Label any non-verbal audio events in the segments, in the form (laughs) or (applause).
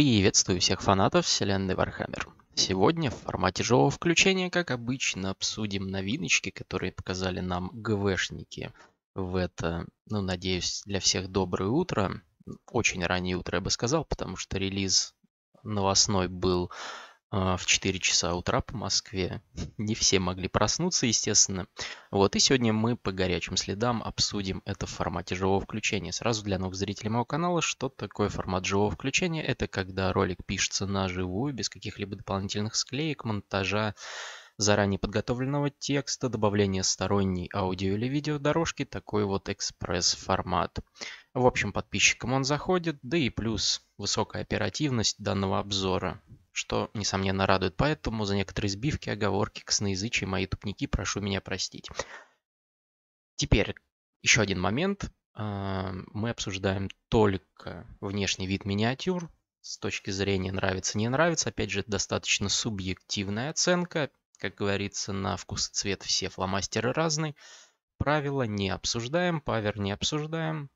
Приветствую всех фанатов вселенной Вархаммер. Сегодня в формате живого включения, как обычно, обсудим новиночки, которые показали нам ГВшники в это, ну, надеюсь, для всех доброе утро. Очень раннее утро, я бы сказал, потому что релиз новостной был а, в 4 часа утра по Москве. (laughs) Не все могли проснуться, естественно. Вот, и сегодня мы по горячим следам обсудим это в формате живого включения. Сразу для новых зрителей моего канала, что такое формат живого включения. Это когда ролик пишется на живую, без каких-либо дополнительных склеек, монтажа, заранее подготовленного текста, добавления сторонней аудио или видеодорожки, такой вот экспресс-формат. В общем, подписчикам он заходит, да и плюс высокая оперативность данного обзора что, несомненно, радует, поэтому за некоторые сбивки, оговорки, косноязычие мои тупники прошу меня простить. Теперь еще один момент. Э, мы обсуждаем только внешний вид миниатюр с точки зрения нравится, не нравится. Опять же, это достаточно субъективная оценка. Как говорится, на вкус и цвет все фломастеры разные. Правила не обсуждаем, павер не обсуждаем.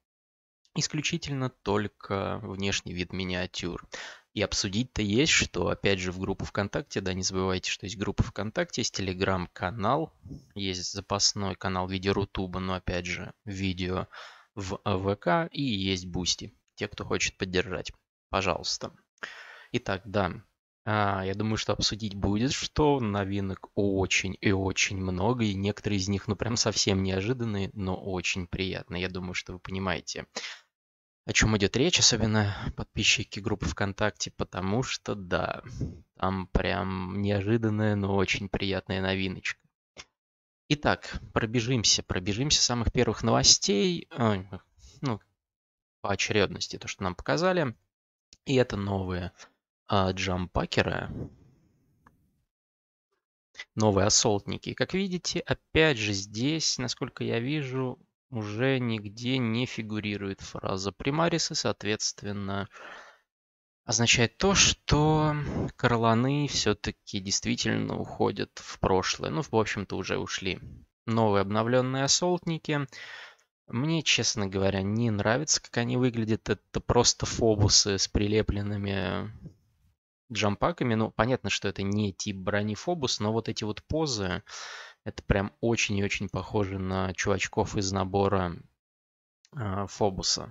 Исключительно только внешний вид миниатюр. И обсудить-то есть, что опять же в группу ВКонтакте, да, не забывайте, что есть группа ВКонтакте, есть телеграм-канал, есть запасной канал в виде Рутуба, но опять же видео в ВК и есть Бусти. Те, кто хочет поддержать, пожалуйста. Итак, да, а, я думаю, что обсудить будет, что новинок очень и очень много, и некоторые из них, ну, прям совсем неожиданные, но очень приятные. Я думаю, что вы понимаете о чем идет речь, особенно подписчики группы ВКонтакте, потому что, да, там прям неожиданная, но очень приятная новиночка. Итак, пробежимся, пробежимся с самых первых новостей, ну, по очередности, то, что нам показали. И это новые а, джампакеры, новые ассолтники. Как видите, опять же здесь, насколько я вижу, уже нигде не фигурирует фраза «примарис» и, соответственно, означает то, что корланы все-таки действительно уходят в прошлое. Ну, в общем-то, уже ушли. Новые обновленные осолтники. Мне, честно говоря, не нравится, как они выглядят. Это просто фобусы с прилепленными джампаками. Ну, понятно, что это не тип брони фобус, но вот эти вот позы, это прям очень и очень похоже на чувачков из набора э, Фобуса.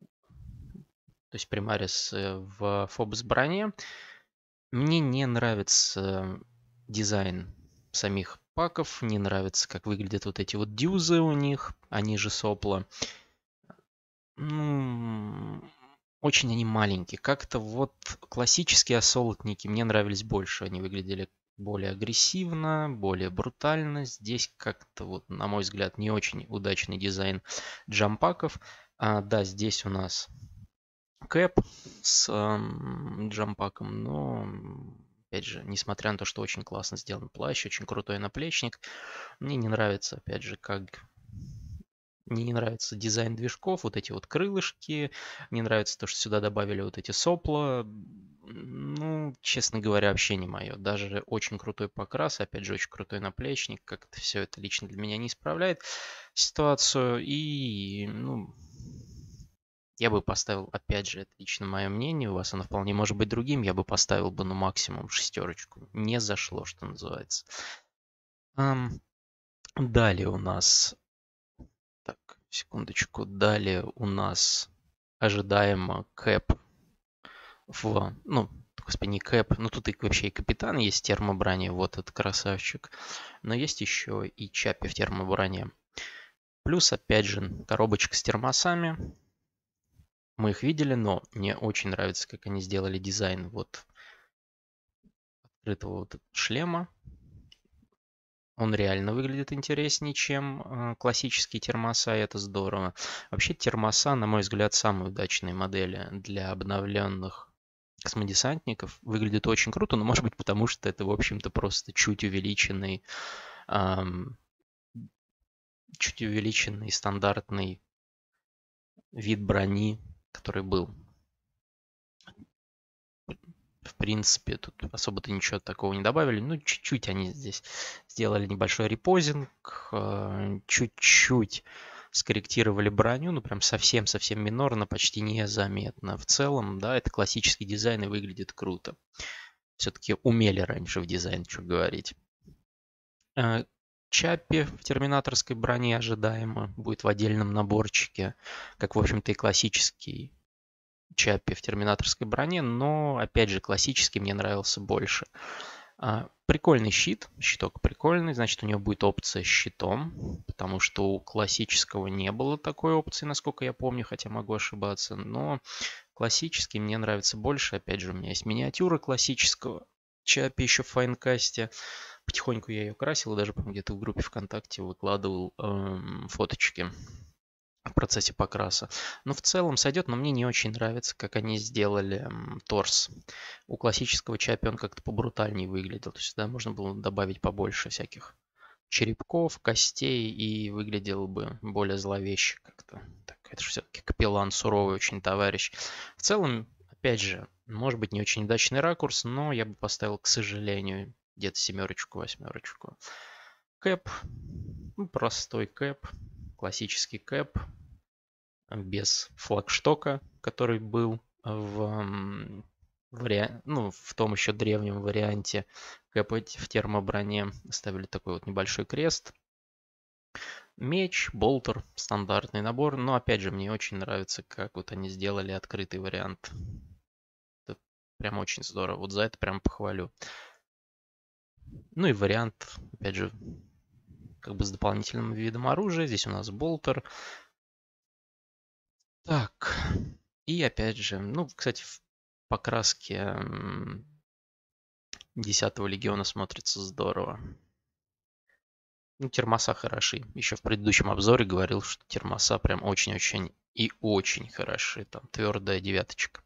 То есть Примарис э, в Фобус броне. Мне не нравится дизайн самих паков, не нравится, как выглядят вот эти вот дюзы у них, они же сопла. Ну, очень они маленькие. Как-то вот классические осолотники мне нравились больше. Они выглядели более агрессивно, более брутально. Здесь как-то, вот, на мой взгляд, не очень удачный дизайн джампаков. А, да, здесь у нас кэп с э, джампаком, но, опять же, несмотря на то, что очень классно сделан плащ, очень крутой наплечник, мне не нравится, опять же, как мне не нравится дизайн движков, вот эти вот крылышки, мне нравится то, что сюда добавили вот эти сопла, ну, честно говоря, вообще не мое. Даже очень крутой покрас, опять же, очень крутой наплечник, как-то все это лично для меня не исправляет ситуацию. И, ну, я бы поставил, опять же, это лично мое мнение, у вас оно вполне может быть другим, я бы поставил бы на ну, максимум шестерочку. Не зашло, что называется. Um, далее у нас... Так, секундочку. Далее у нас ожидаемо Кэп в, ну, господи, не Кэп, ну тут и вообще и Капитан есть в термобране, вот этот красавчик. Но есть еще и Чапи в термобране. Плюс, опять же, коробочка с термосами. Мы их видели, но мне очень нравится, как они сделали дизайн вот открытого вот шлема. Он реально выглядит интереснее, чем а, классические термоса, и это здорово. Вообще термоса, на мой взгляд, самые удачные модели для обновленных космодесантников выглядит очень круто, но может быть потому, что это, в общем-то, просто чуть увеличенный, эм, чуть увеличенный стандартный вид брони, который был. В принципе, тут особо-то ничего такого не добавили. Ну, чуть-чуть они здесь сделали небольшой репозинг, а, чуть-чуть э, скорректировали броню, ну прям совсем-совсем минорно, почти незаметно. В целом, да, это классический дизайн и выглядит круто. Все-таки умели раньше в дизайн, что говорить. Э, Чаппи в терминаторской броне ожидаемо будет в отдельном наборчике, как, в общем-то, и классический Чаппи в терминаторской броне, но, опять же, классический мне нравился больше. А, прикольный щит, щиток прикольный, значит у него будет опция щитом, потому что у классического не было такой опции, насколько я помню, хотя могу ошибаться, но классический мне нравится больше, опять же у меня есть миниатюра классического Чапи еще в файнкасте, потихоньку я ее красил, даже, где-то в группе ВКонтакте выкладывал эм, фоточки в процессе покраса. Но в целом сойдет, но мне не очень нравится, как они сделали торс. У классического чапи он как-то побрутальнее выглядел. То есть сюда можно было добавить побольше всяких черепков, костей и выглядел бы более зловеще как-то. Так, это же все-таки капеллан, суровый очень товарищ. В целом, опять же, может быть не очень удачный ракурс, но я бы поставил, к сожалению, где-то семерочку, восьмерочку. Кэп, ну, простой кэп, классический кэп э, без флагштока, который был в, вариа... ну, в том еще древнем варианте кэпа в термоброне. Ставили такой вот небольшой крест. Меч, болтер, стандартный набор. Но опять же, мне очень нравится, как вот они сделали открытый вариант. Это прям очень здорово. Вот за это прям похвалю. Ну и вариант, опять же, как бы с дополнительным видом оружия. Здесь у нас болтер. Так, и опять же, ну, кстати, в покраске 10-го легиона смотрится здорово. Ну, термоса хороши. Еще в предыдущем обзоре говорил, что термоса прям очень-очень и очень хороши. Там твердая девяточка.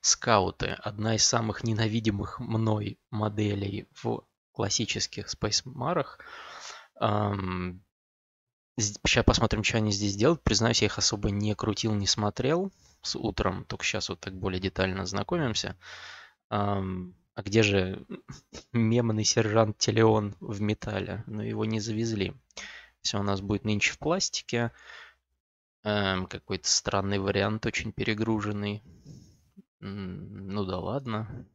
Скауты. Одна из самых ненавидимых мной моделей в классических спейсмарах. Marах сейчас посмотрим, что они здесь делают. Признаюсь, я их особо не крутил, не смотрел с утром. Только сейчас вот так более детально знакомимся. а где же мемный сержант Телеон в металле? Но ну, его не завезли. Все у нас будет нынче в пластике. какой-то странный вариант, очень перегруженный. Ну да ладно.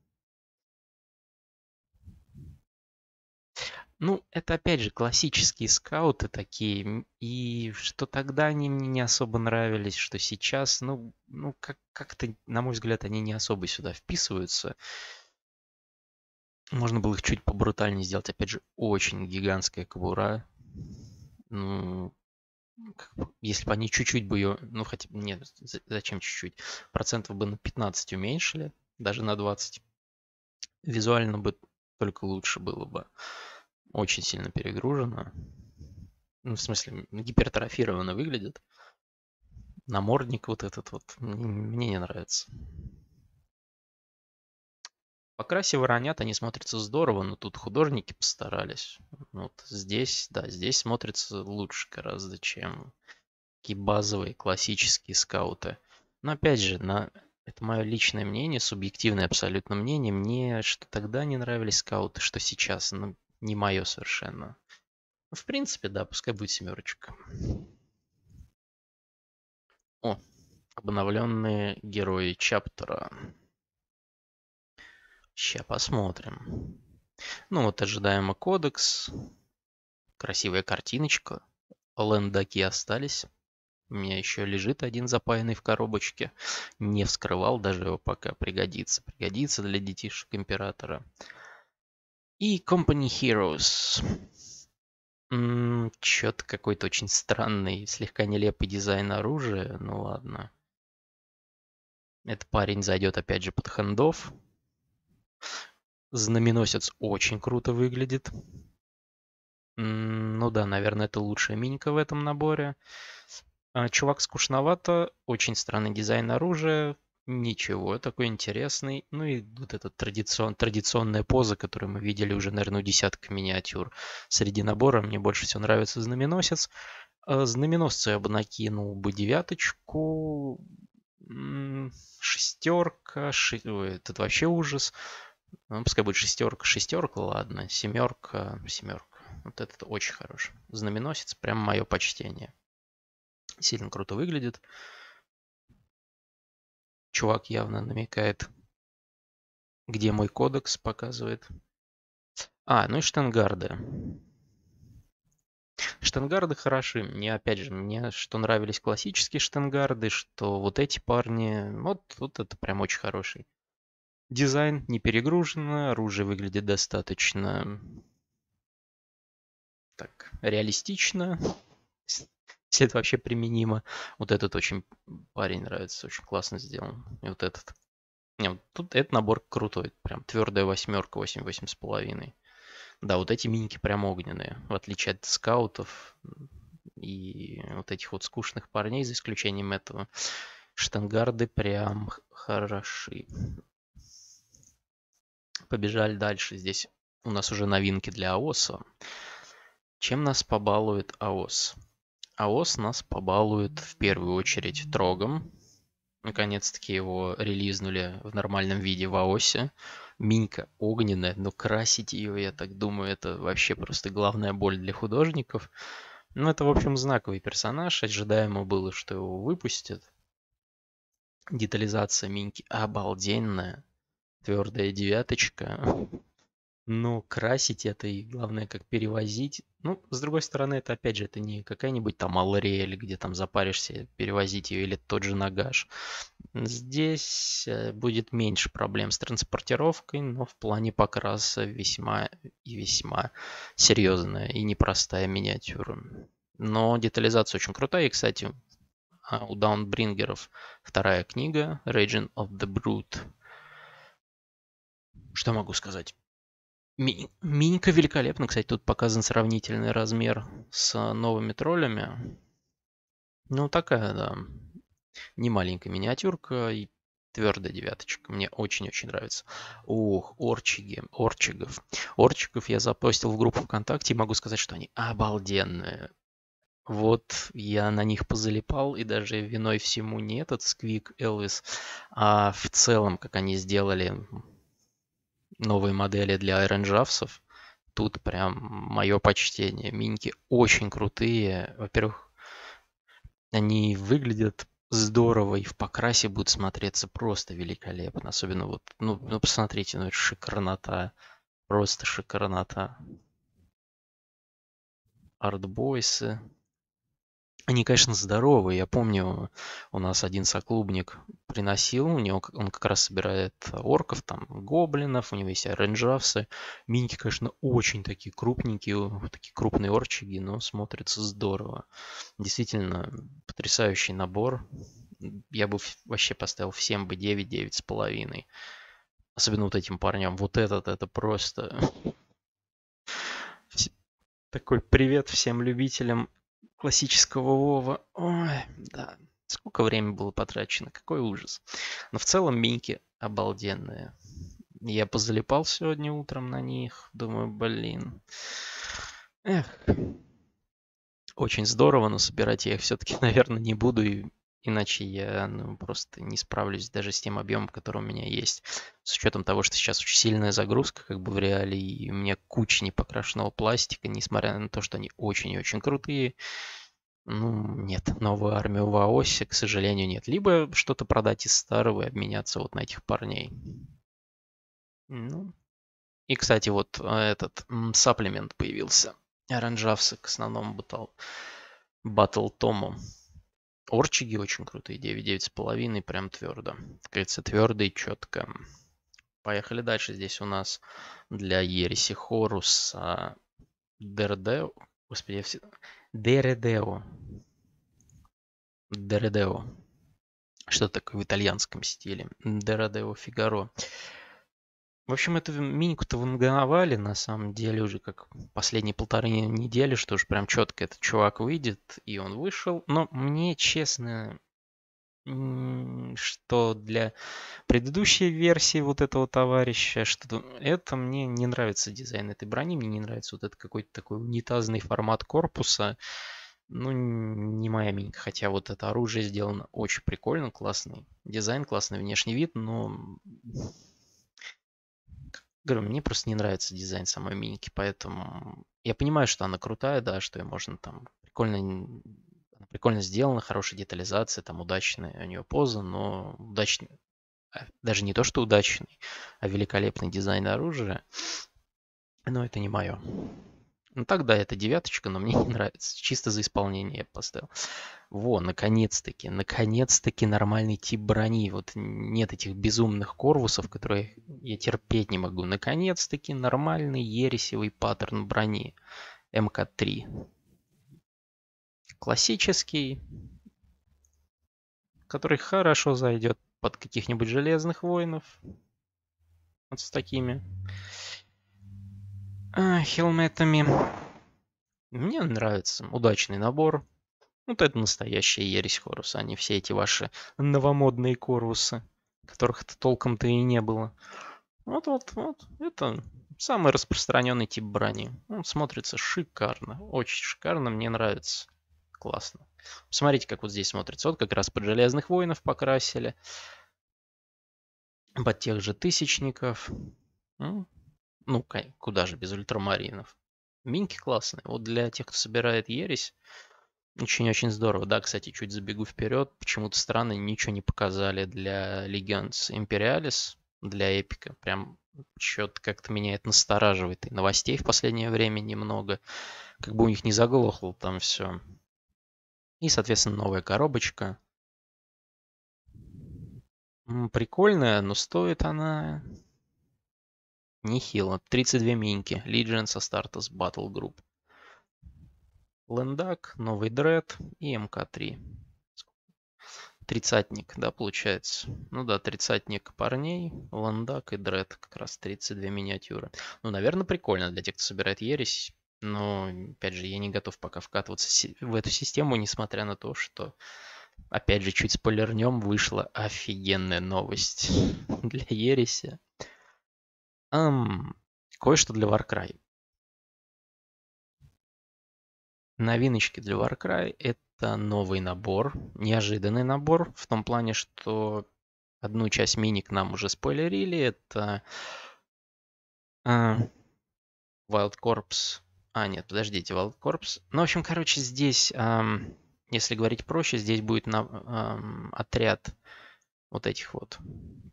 Ну, это опять же классические скауты такие, и что тогда они мне не особо нравились, что сейчас, ну, ну как- как-то, на мой взгляд, они не особо сюда вписываются. Можно было их чуть побрутальнее сделать. Опять же, очень гигантская кобура. Ну, если бы они чуть-чуть бы ее, ну хотя бы, нет, зачем чуть-чуть, процентов бы на 15 уменьшили, даже на 20, визуально бы только лучше было бы очень сильно перегружена. Ну, в смысле, гипертрофированно выглядит. Намордник вот этот вот мне не нравится. По красе воронят они смотрятся здорово, но тут художники постарались. Вот здесь, да, здесь смотрится лучше гораздо, чем такие базовые классические скауты. Но опять же, на... это мое личное мнение, субъективное абсолютно мнение. Мне что тогда не нравились скауты, что сейчас. Но ну, не мое совершенно. В принципе, да, пускай будет семерочка. О, обновленные герои чаптера. Сейчас посмотрим. Ну вот ожидаемо кодекс. Красивая картиночка. Лендаки остались. У меня еще лежит один запаянный в коробочке. Не вскрывал даже его пока. Пригодится. Пригодится для детишек императора. И Company Heroes. Чё-то какой-то очень странный, слегка нелепый дизайн оружия. Ну ладно. Этот парень зайдет опять же под хендов. Знаменосец очень круто выглядит. Ну да, наверное, это лучшая минька в этом наборе. А, чувак скучновато, очень странный дизайн оружия, Ничего, такой интересный. Ну и вот эта традицион, традиционная поза, которую мы видели уже, наверное, у десятка миниатюр. Среди набора мне больше всего нравится знаменосец. А, Знаменосцы я бы накинул бы девяточку, шестерка, ши... Ой, это вообще ужас. Ну, пускай будет шестерка, шестерка, ладно, семерка, семерка. Вот этот очень хорош. Знаменосец, прям мое почтение. Сильно круто выглядит. Uh, чувак явно намекает, где мой кодекс показывает. А, ну и штангарды. Штангарды хороши. Мне, опять же, мне что нравились классические штангарды, что вот эти парни, вот, вот это прям очень хороший. Дизайн не перегружено, оружие выглядит достаточно так реалистично если это вообще применимо. Вот этот очень парень нравится, очень классно сделан. И вот этот. Не, вот тут этот набор крутой, прям твердая восьмерка, 8, 8 с половиной. Да, вот эти миньки прям огненные, в отличие от скаутов и вот этих вот скучных парней, за исключением этого. Штангарды прям хороши. Побежали дальше. Здесь у нас уже новинки для АОСа. Чем нас побалует АОС? АОС нас побалует в первую очередь трогом. Наконец-таки его релизнули в нормальном виде в АОСе. Минька огненная, но красить ее, я так думаю, это вообще просто главная боль для художников. Ну, это, в общем, знаковый персонаж. Ожидаемо было, что его выпустят. Детализация Миньки обалденная. Твердая девяточка но красить это и главное как перевозить. Ну, с другой стороны, это опять же, это не какая-нибудь там Алрель, где там запаришься перевозить ее, или тот же Нагаш. Здесь э, будет меньше проблем с транспортировкой, но в плане покраса весьма и весьма серьезная и непростая миниатюра. Но детализация очень крутая, и, кстати, а, у Даунбрингеров вторая книга Raging of the Brute. Что могу сказать? Минька великолепно, кстати, тут показан сравнительный размер с новыми троллями. Ну, такая, да, не маленькая миниатюрка и твердая девяточка. Мне очень-очень нравится. Ух, орчиги, орчигов. Орчигов я запостил в группу ВКонтакте и могу сказать, что они обалденные. Вот я на них позалипал, и даже виной всему не этот Сквик Элвис, а в целом, как они сделали новые модели для айронджавсов. Тут прям мое почтение. Миньки очень крутые. Во-первых, они выглядят здорово и в покрасе будут смотреться просто великолепно. Особенно вот, ну, ну посмотрите, ну это шикарнота. Просто шикарнота. Артбойсы. Они, конечно, здоровые. Я помню, у нас один соклубник приносил, у него он как раз собирает орков, там, гоблинов, у него есть оранжавсы. Миньки, конечно, очень такие крупненькие, такие крупные орчики, но смотрятся здорово. Действительно, потрясающий набор. Я бы вообще поставил всем бы 9, 9 с половиной. Особенно вот этим парням. Вот этот, это просто... (laughs) Такой привет всем любителям классического Вова. Ой, да. Сколько времени было потрачено, какой ужас. Но в целом минки обалденные. Я позалипал сегодня утром на них. Думаю, блин. Эх. Очень здорово, но собирать я их все-таки, (laughs) наверное, не буду и Иначе я ну, просто не справлюсь даже с тем объемом, который у меня есть. С учетом того, что сейчас очень сильная загрузка как бы в реале, и у меня куча непокрашенного пластика, несмотря на то, что они очень и очень крутые. Ну, нет, новую армию в АОСе, к сожалению, нет. Либо что-то продать из старого и обменяться вот на этих парней. Ну. И, кстати, вот а, этот саплемент появился. Оранжавса к основному батл, батл тому. Орчиги очень крутые, 9 половиной, прям твердо. Кажется твердый, четко. Поехали дальше. Здесь у нас для Ереси Хорус Дердео. Господи, я все... Дередео. Дередео. Что такое в итальянском стиле? Дередео Фигаро. В общем, эту миньку-то вангановали, на самом деле, уже как последние полторы недели, что уж прям четко этот чувак выйдет, и он вышел. Но мне, честно, что для предыдущей версии вот этого товарища, что это мне не нравится дизайн этой брони, мне не нравится вот этот какой-то такой унитазный формат корпуса. Ну, не моя минька, хотя вот это оружие сделано очень прикольно, классный дизайн, классный внешний вид, но Говорю, мне просто не нравится дизайн самой миники, поэтому я понимаю, что она крутая, да, что ее можно там прикольно, прикольно сделана, хорошая детализация, там удачная у нее поза, но удачный, а даже не то, что удачный, а великолепный дизайн оружия, но это не мое. Ну тогда это девяточка, но мне (laughs) не нравится. Чисто за исполнение я поставил. Во, наконец-таки, наконец-таки нормальный тип брони. Вот нет этих безумных корвусов, которые я терпеть не могу. Наконец-таки нормальный ересевый паттерн брони. МК-3. Классический, который хорошо зайдет под каких-нибудь железных воинов. Вот с такими а, хелметами. Мне нравится удачный набор. Вот это настоящая ересь Хоруса, а не все эти ваши новомодные Корусы, которых-то толком-то и не было. Вот-вот-вот, это самый распространенный тип брони. Он смотрится шикарно, очень шикарно, мне нравится. Классно. Посмотрите, как вот здесь смотрится. Вот как раз под Железных Воинов покрасили. Под тех же Тысячников. Ну, ну, куда же без ультрамаринов. Минки классные. Вот для тех, кто собирает ересь, очень-очень здорово. Да, кстати, чуть забегу вперед. Почему-то странно ничего не показали для Legions Imperialis, для Эпика. Прям что-то как-то меня это настораживает. И новостей в последнее время немного. Как бы у них не заглохло там все. И, соответственно, новая коробочка. Прикольная, но стоит она Нехило. 32 минки. Legion со старта с Battle Group. Лендак, новый дред и МК-3. Тридцатник, да, получается. Ну да, тридцатник парней, ландак и дред, как раз 32 миниатюры. Ну, наверное, прикольно для тех, кто собирает ересь, но, опять же, я не готов пока вкатываться в эту систему, несмотря на то, что, опять же, чуть спойлернем, вышла офигенная новость (laughs) для ереси. Ам, кое-что для Warcry. Новиночки для Warcry это новый набор, неожиданный набор, в том плане, что одну часть мини к нам уже спойлерили, это э, Wild Corps. А, нет, подождите, Wild Corps. Ну, в общем, короче, здесь, э, если говорить проще, здесь будет на, э, отряд вот этих вот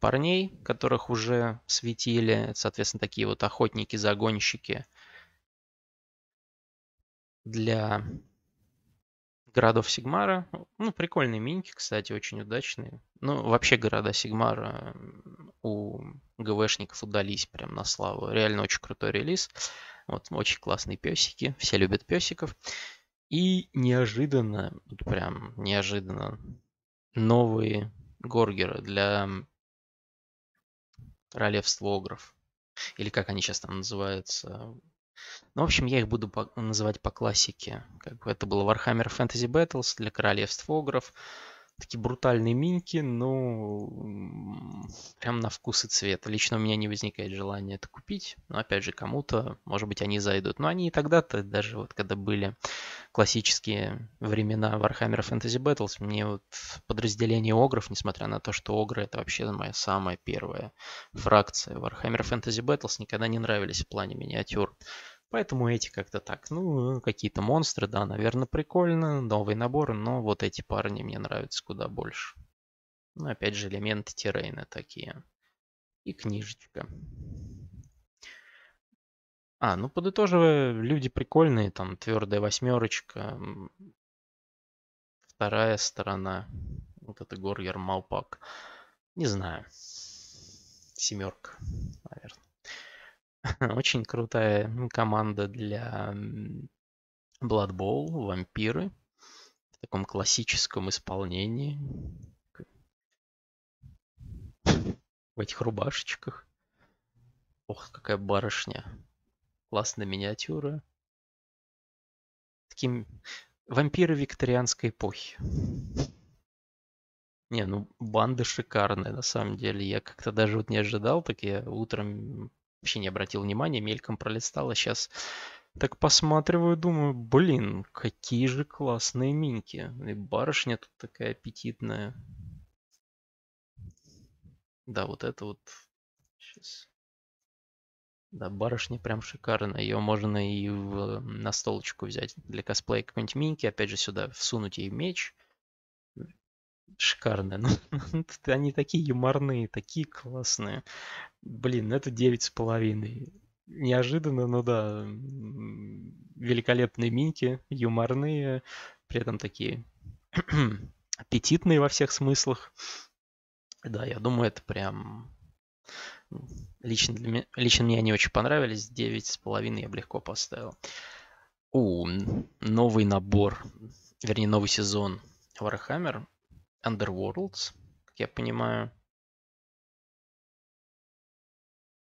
парней, которых уже светили, соответственно, такие вот охотники-загонщики для городов Сигмара. Ну, прикольные миньки, кстати, очень удачные. Ну, вообще города Сигмара у ГВшников удались прям на славу. Реально очень крутой релиз. Вот, очень классные песики. Все любят песиков. И неожиданно, прям неожиданно, новые Горгера для королевства Огров. Или как они сейчас там называются. Ну, в общем, я их буду по- называть по классике. Как бы это было Warhammer Fantasy Battles для королевств Огров такие брутальные минки, ну, прям на вкус и цвет. Лично у меня не возникает желания это купить, но опять же кому-то, может быть, они зайдут. Но они и тогда-то, даже вот когда были классические времена Warhammer Fantasy Battles, мне вот подразделение Огров, несмотря на то, что Огры это вообще моя самая первая фракция, Warhammer Fantasy Battles никогда не нравились в плане миниатюр. Поэтому эти как-то так, ну, какие-то монстры, да, наверное, прикольно, новый набор, но вот эти парни мне нравятся куда больше. Ну, опять же, элементы террейна такие. И книжечка. А, ну подытоживая, люди прикольные, там твердая восьмерочка, вторая сторона, вот это Горьер Малпак. Не знаю. Семерка, наверное. (laughs) Очень крутая команда для Blood Bowl, вампиры. В таком классическом исполнении. В этих рубашечках. Ох, какая барышня. Классная миниатюра. Таким вампиры викторианской эпохи. Не, ну банда шикарная, на самом деле. Я как-то даже вот не ожидал, так я утром вообще не обратил внимания, мельком пролистал, а сейчас так посматриваю, думаю, блин, какие же классные миньки. Ну и барышня тут такая аппетитная. Да, вот это вот. Сейчас. Да, барышня прям шикарная, Ее можно и в, э, на столочку взять для косплея какой-нибудь миньки. Опять же, сюда всунуть ей меч шикарная. Ну, (laughs) они такие юморные, такие классные. Блин, ну, это девять с половиной, Неожиданно, но ну да. Великолепные минки, юморные, при этом такие (clears throat) аппетитные во всех смыслах. Да, я думаю, это прям... Ну, лично, для меня, лично мне они очень понравились. девять с половиной я бы легко поставил. У, новый набор, вернее, новый сезон Warhammer Underworlds, как я понимаю.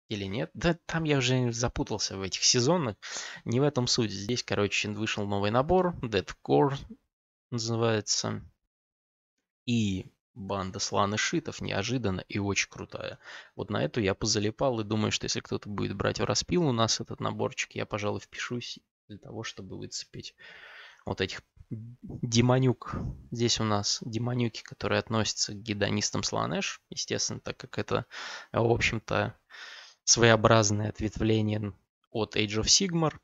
Или нет? Да там я уже запутался в этих сезонах. Не в этом суть. Здесь, короче, вышел новый набор. Dead Core называется. И банда Сланы Шитов неожиданно и очень крутая. Вот на эту я позалипал и думаю, что если кто-то будет брать в распил у нас этот наборчик, я, пожалуй, впишусь для того, чтобы выцепить вот этих Диманюк Здесь у нас Диманюки, которые относятся к гедонистам слонэш, естественно, так как это, в общем-то, своеобразное ответвление от Age of Sigmar.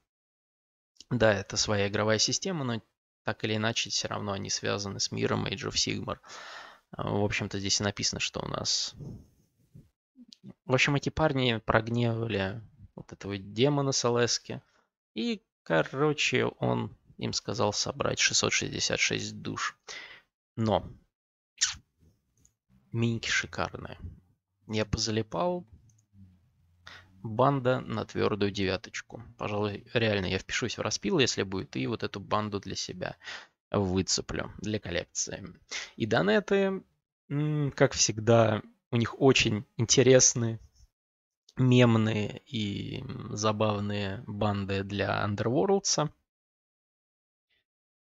Да, это своя игровая система, но так или иначе все равно они связаны с миром Age of Sigmar. В общем-то, здесь и написано, что у нас... В общем, эти парни прогневали вот этого демона Салески. И, короче, он им сказал собрать 666 душ. Но миньки шикарные. Я позалипал. Банда на твердую девяточку. Пожалуй, реально я впишусь в распил, если будет, и вот эту банду для себя выцеплю для коллекции. И донеты, как всегда, у них очень интересные, мемные и забавные банды для Underworld'са.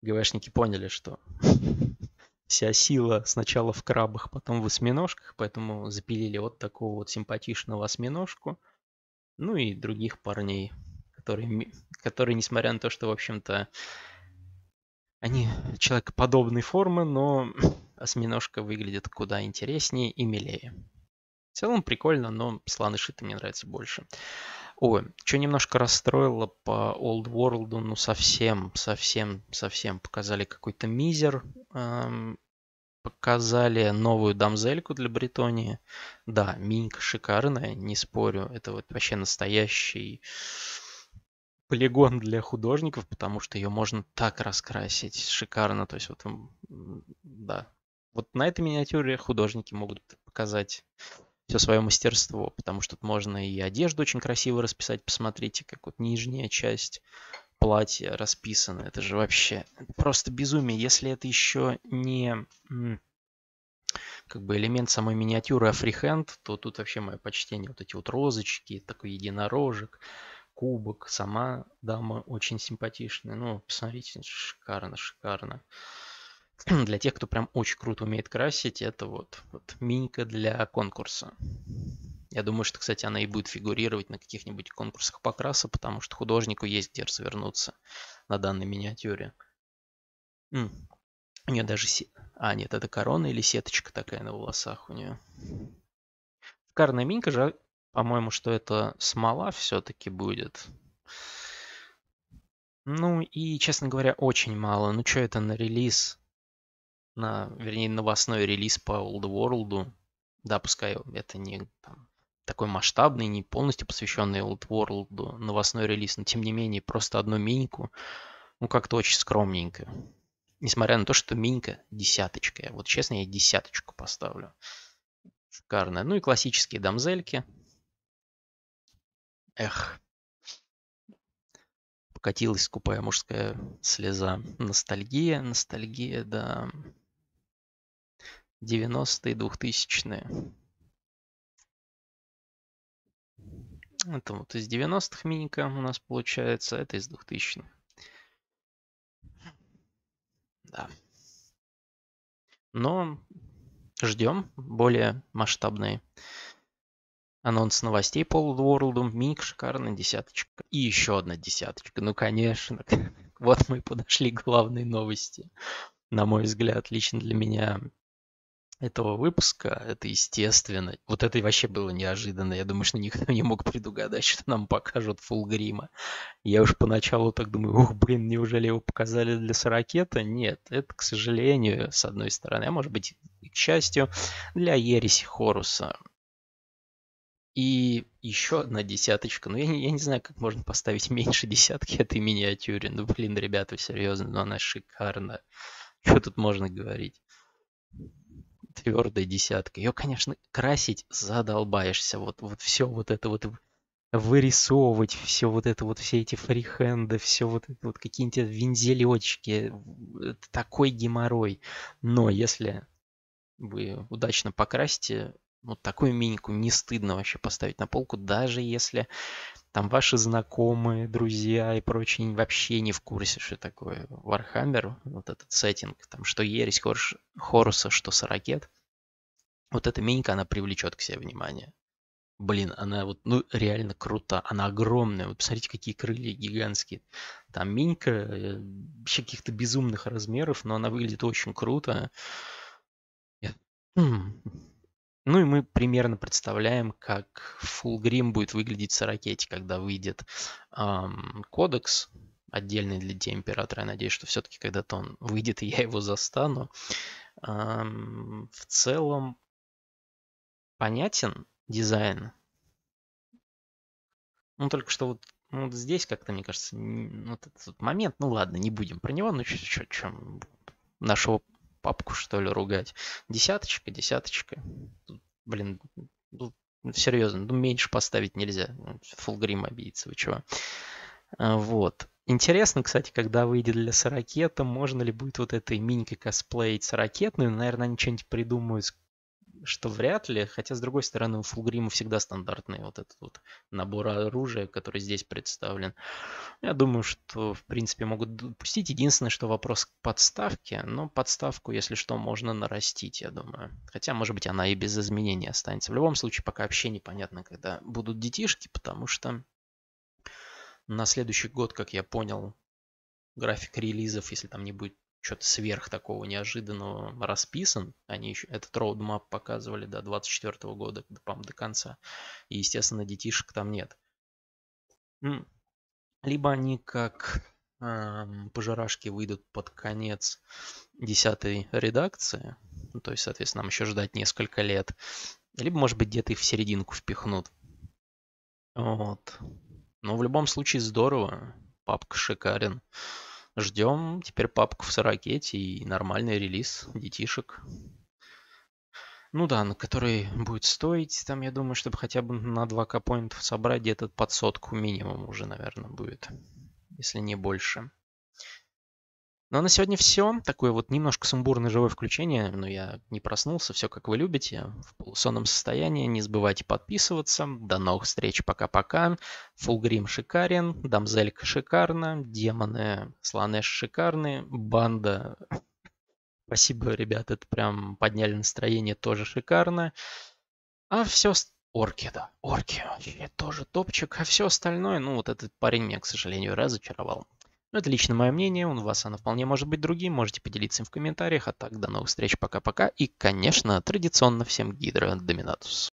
ГВшники поняли, что (laughs) вся сила сначала в крабах, потом в осьминожках, поэтому запилили вот такого вот симпатичного осьминожку, ну и других парней, которые, которые несмотря на то, что, в общем-то, они человекоподобной формы, но (clears throat) осьминожка выглядит куда интереснее и милее. В целом прикольно, но слоныши-то мне нравится больше. Ой, что немножко расстроило по Old World, ну совсем, совсем, совсем показали какой-то мизер. Эм, показали новую дамзельку для Бретонии. Да, минька шикарная, не спорю. Это вот вообще настоящий полигон для художников, потому что ее можно так раскрасить шикарно. То есть вот, да. Вот на этой миниатюре художники могут показать все свое мастерство, потому что тут можно и одежду очень красиво расписать, посмотрите, как вот нижняя часть платья расписана, это же вообще просто безумие, если это еще не как бы элемент самой миниатюры, а фрихенд, то тут вообще мое почтение, вот эти вот розочки, такой единорожек, кубок, сама дама очень симпатичная, ну, посмотрите, шикарно, шикарно. (clears throat) для тех, кто прям очень круто умеет красить, это вот, вот минька для конкурса. Я думаю, что, кстати, она и будет фигурировать на каких-нибудь конкурсах покраса, потому что художнику есть где развернуться на данной миниатюре. М. У нее даже... Се... А, нет, это корона или сеточка такая на волосах у нее. Карная минька же, по-моему, что это смола все-таки будет. Ну и, честно говоря, очень мало. Ну что это на релиз? на, вернее, новостной релиз по Old World. Да, пускай это не там, такой масштабный, не полностью посвященный Old World новостной релиз, но тем не менее просто одну миньку, ну как-то очень скромненько. Несмотря на то, что минька десяточка. Я, вот честно, я десяточку поставлю. Шикарная. Ну и классические дамзельки. Эх. Покатилась скупая мужская слеза. Ностальгия, ностальгия, да девяностые, двухтысячные. Это вот из 90-х миника у нас получается, а это из 2000-х. Да. Но ждем более масштабные анонс новостей по Old World. Миник шикарная десяточка. И еще одна десяточка. Ну, конечно. (laughs) Вот мы и подошли к главной новости. На мой взгляд, лично для меня этого выпуска, это естественно. Вот это вообще было неожиданно. Я думаю, что никто не мог предугадать, что нам покажут Фулгрима. Я уж поначалу так думаю, ух, блин, неужели его показали для Сорокета? Нет, это, к сожалению, с одной стороны, а может быть, к счастью, для Ереси Хоруса. И еще одна десяточка. Ну, я не, я не знаю, как можно поставить меньше десятки этой миниатюре. Ну, блин, ребята, серьезно, но ну, она шикарна. Что тут можно говорить? твердой десятки. Ее, конечно, красить задолбаешься. Вот, вот все вот это вот вырисовывать, все вот это вот, все эти фрихенды, все вот это вот какие-нибудь вензелечки, такой геморрой. Но если вы удачно покрасите, вот ну, такую минику не стыдно вообще поставить на полку, даже если там ваши знакомые, друзья и прочие вообще не в курсе, что такое Warhammer, вот этот сеттинг, там что ересь Хорш, Хоруса, что Саракет. Вот эта минька, она привлечет к себе внимание. Блин, она вот, ну, реально крута, она огромная. Вот посмотрите, какие крылья гигантские. Там минька э, вообще каких-то безумных размеров, но она выглядит очень круто. Я... Хм. Ну и мы примерно представляем, как Full Grim будет выглядеть в ракете, когда выйдет эм, кодекс отдельный для Детей Императора. Я надеюсь, что все-таки когда-то он выйдет, и я его застану. Эм, в целом понятен дизайн. Ну, только что вот, ну, вот здесь как-то, мне кажется, вот этот момент, ну ладно, не будем про него, но чуть-чуть чем нашего папку, что ли, ругать. Десяточка, десяточка. Блин, ну, серьезно, ну, меньше поставить нельзя. full грим обидится, вы чего? А, вот. Интересно, кстати, когда выйдет для Сорокета, можно ли будет вот этой минькой косплеить Сорокетную. Ну, наверное, они что-нибудь придумают что вряд ли, хотя с другой стороны у Фулгрима всегда стандартный вот этот вот набор оружия, который здесь представлен. Я думаю, что в принципе могут допустить. Единственное, что вопрос к подставке, но подставку, если что, можно нарастить, я думаю. Хотя, может быть, она и без изменений останется. В любом случае, пока вообще непонятно, когда будут детишки, потому что на следующий год, как я понял, график релизов, если там не будет что-то сверх такого неожиданного расписан. Они еще этот роудмап показывали до 24 года, по до конца. И, естественно, детишек там нет. Либо они как эм, пожирашки выйдут под конец десятой редакции, ну, то есть, соответственно, нам еще ждать несколько лет, либо, может быть, где-то их в серединку впихнут. Вот. Но ну, в любом случае здорово, папка шикарен. Ждем теперь папку в Саракете и нормальный релиз детишек. Ну да, на который будет стоить, там, я думаю, чтобы хотя бы на 2К собрать, где-то под сотку минимум уже, наверное, будет, если не больше. Ну а на сегодня все. Такое вот немножко сумбурное живое включение. Но я не проснулся, все как вы любите. В полусонном состоянии. Не забывайте подписываться. До новых встреч. Пока-пока. Фулгрим шикарен. Дамзелька шикарна. Демоны слонеш шикарны. Банда... Спасибо, ребят, это прям подняли настроение, тоже шикарно. А все орки, да, орки, вообще тоже топчик. А все остальное, ну вот этот парень меня, к сожалению, разочаровал. Но ну, это лично мое мнение, у вас оно вполне может быть другим, можете поделиться им в комментариях. А так, до новых встреч, пока-пока. И, конечно, традиционно всем гидро доминатус.